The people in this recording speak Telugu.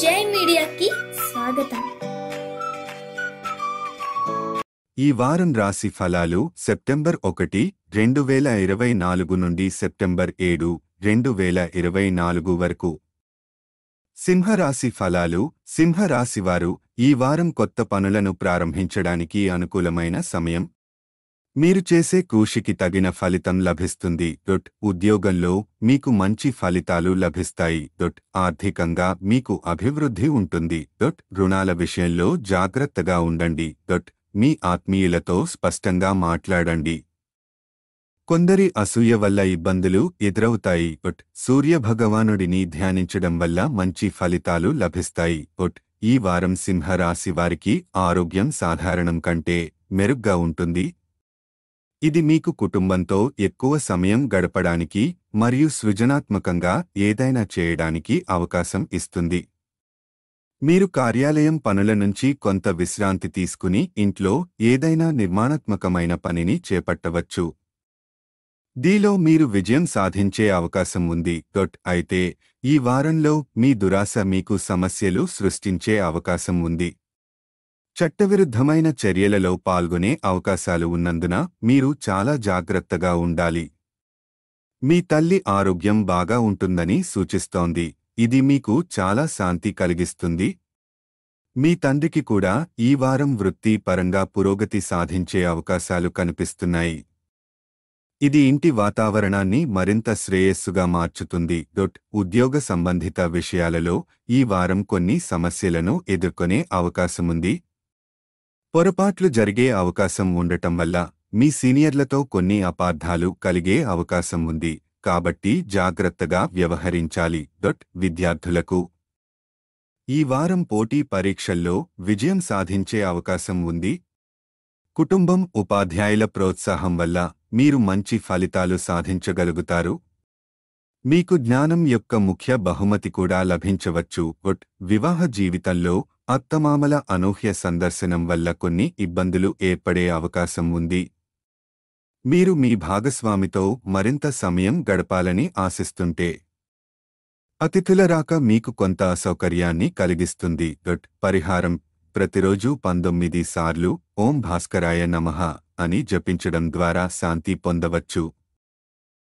జై మీడియాకి స్వాగతం ఈ వారం రాశి ఫలాలు సెప్టెంబర్ ఒకటి రెండు వేల ఇరవై నాలుగు నుండి సెప్టెంబర్ ఏడు రెండు వేల ఇరవై నాలుగు వరకు సింహరాశి ఫలాలు సింహరాశివారు ఈ వారం కొత్త పనులను ప్రారంభించడానికి అనుకూలమైన సమయం మీరు చేసే కృషికి తగిన ఫలితం లభిస్తుంది దొట్ ఉద్యోగంలో మీకు మంచి ఫలితాలు లభిస్తాయి దొట్ ఆర్థికంగా మీకు అభివృద్ధి ఉంటుంది దొట్ రుణాల విషయంలో జాగ్రత్తగా ఉండండి దొట్ మీ ఆత్మీయులతో స్పష్టంగా మాట్లాడండి కొందరి అసూయ వల్ల ఇబ్బందులు ఎదురవుతాయి ఒట్ సూర్యభగవానుడిని ధ్యానించడం వల్ల మంచి ఫలితాలు లభిస్తాయి ఒట్ ఈ వారం సింహరాశి వారికి ఆరోగ్యం సాధారణం కంటే మెరుగ్గా ఉంటుంది ఇది మీకు కుటుంబంతో ఎక్కువ సమయం గడపడానికి మరియు సృజనాత్మకంగా ఏదైనా చేయడానికి అవకాశం ఇస్తుంది మీరు కార్యాలయం పనుల నుంచి కొంత విశ్రాంతి తీసుకుని ఇంట్లో ఏదైనా నిర్మాణాత్మకమైన పనిని చేపట్టవచ్చు దీలో మీరు విజయం సాధించే అవకాశం ఉంది డొట్ అయితే ఈ వారంలో మీ దురాశ మీకు సమస్యలు సృష్టించే అవకాశం ఉంది చట్టవిరుద్ధమైన చర్యలలో పాల్గొనే అవకాశాలు ఉన్నందున మీరు చాలా జాగ్రత్తగా ఉండాలి మీ తల్లి ఆరోగ్యం బాగా ఉంటుందని సూచిస్తోంది ఇది మీకు చాలా శాంతి కలిగిస్తుంది మీ తండ్రికి కూడా ఈ వారం వృత్తి పరంగా పురోగతి సాధించే అవకాశాలు కనిపిస్తున్నాయి ఇది ఇంటి వాతావరణాన్ని మరింత శ్రేయస్సుగా మార్చుతుంది డొట్ ఉద్యోగ సంబంధిత విషయాలలో ఈ వారం కొన్ని సమస్యలను ఎదుర్కొనే అవకాశముంది పొరపాట్లు జరిగే అవకాశం ఉండటం వల్ల మీ సీనియర్లతో కొన్ని అపార్థాలు కలిగే అవకాశం ఉంది కాబట్టి జాగ్రత్తగా వ్యవహరించాలి దొట్ విద్యార్థులకు ఈ వారం పోటీ పరీక్షల్లో విజయం సాధించే అవకాశం ఉంది కుటుంబం ఉపాధ్యాయుల ప్రోత్సాహం వల్ల మీరు మంచి ఫలితాలు సాధించగలుగుతారు మీకు జ్ఞానం యొక్క ముఖ్య బహుమతి కూడా లభించవచ్చు ఒట్ వివాహ జీవితంలో అత్తమామల అనూహ్య సందర్శనం వల్ల కొన్ని ఇబ్బందులు ఏర్పడే అవకాశం ఉంది మీరు మీ భాగస్వామితో మరింత సమయం గడపాలని ఆశిస్తుంటే అతిథుల రాక మీకు కొంత అసౌకర్యాన్ని కలిగిస్తుంది గట్ పరిహారం ప్రతిరోజు పంతొమ్మిది సార్లు ఓం భాస్కరాయ నమః అని జపించడం ద్వారా శాంతి పొందవచ్చు